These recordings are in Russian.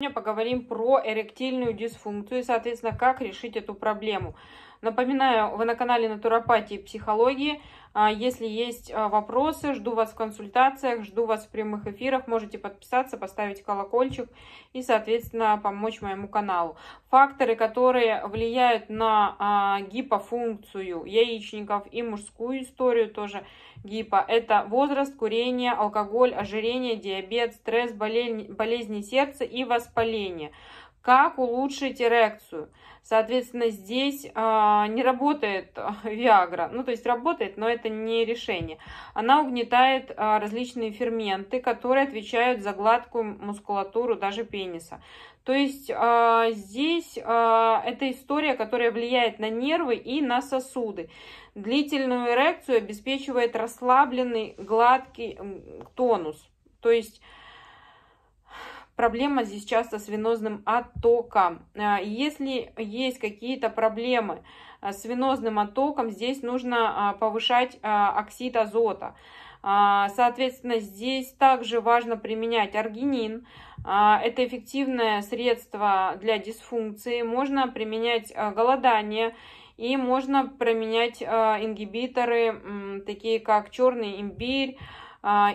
Сегодня поговорим про эректильную дисфункцию и, соответственно, как решить эту проблему. Напоминаю, вы на канале Натуропатии и психологии. А, если есть а, вопросы, жду вас в консультациях, жду вас в прямых эфирах. Можете подписаться, поставить колокольчик и, соответственно, помочь моему каналу. Факторы, которые влияют на а, гипофункцию яичников и мужскую историю тоже гипо, это возраст, курение, алкоголь, ожирение, диабет, стресс, болезни, сердца и воспаление как улучшить эрекцию. Соответственно, здесь э, не работает а, Виагра, ну то есть работает, но это не решение. Она угнетает э, различные ферменты, которые отвечают за гладкую мускулатуру даже пениса. То есть э, здесь э, это история, которая влияет на нервы и на сосуды. Длительную эрекцию обеспечивает расслабленный гладкий тонус. То есть Проблема здесь часто с венозным оттоком. Э, если есть какие-то проблемы э, с венозным оттоком, здесь нужно э, повышать оксид азота. Соответственно, здесь также важно применять аргинин. Это эффективное средство для дисфункции. Можно применять голодание и можно применять ингибиторы, такие как черный имбирь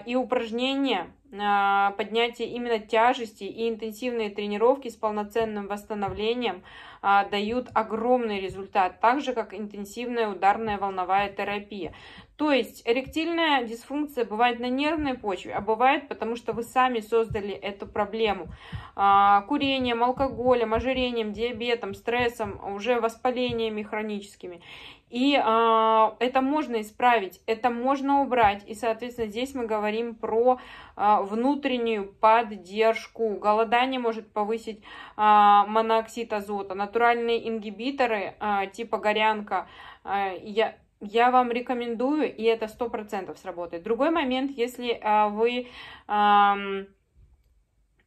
и упражнения а, поднятие именно тяжести и интенсивные тренировки с полноценным восстановлением а, дают огромный результат, так же как интенсивная ударная волновая терапия. То есть эректильная дисфункция бывает на нервной почве, а бывает потому, что вы сами создали эту проблему. А, курением, алкоголем, ожирением, диабетом, стрессом, уже воспалениями хроническими. И а, это можно исправить, это можно убрать. И, соответственно, здесь мы говорим про а, внутреннюю поддержку. Голодание может повысить э, монооксид азота. Натуральные ингибиторы типа горянка, я вам рекомендую, и это сто процентов сработает. Другой момент, если а, вы а,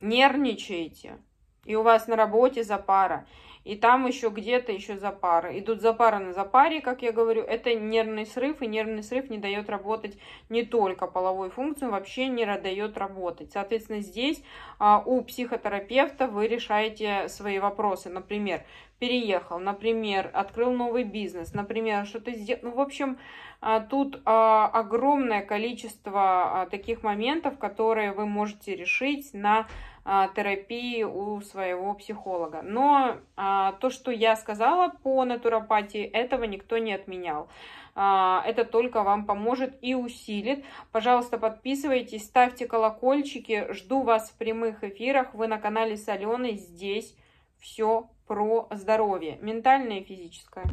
нервничаете, и у вас на работе запара, и там еще где-то еще запары. Идут запары на запаре, как я говорю, это нервный срыв, и нервный срыв не дает работать не только половой функции, вообще не дает работать. Соответственно, здесь а, у психотерапевта вы решаете свои вопросы. Например, переехал, например, открыл новый бизнес, например, что-то сделал. Ну, в общем, а, тут а, огромное количество таких моментов, которые вы можете решить на терапии у своего психолога. Но а, то, что я сказала по натуропатии, этого никто не отменял. А, это только вам поможет и усилит. Пожалуйста, подписывайтесь, ставьте колокольчики. Жду вас в прямых эфирах. Вы на канале Соленой. Здесь все про здоровье, ментальное и физическое.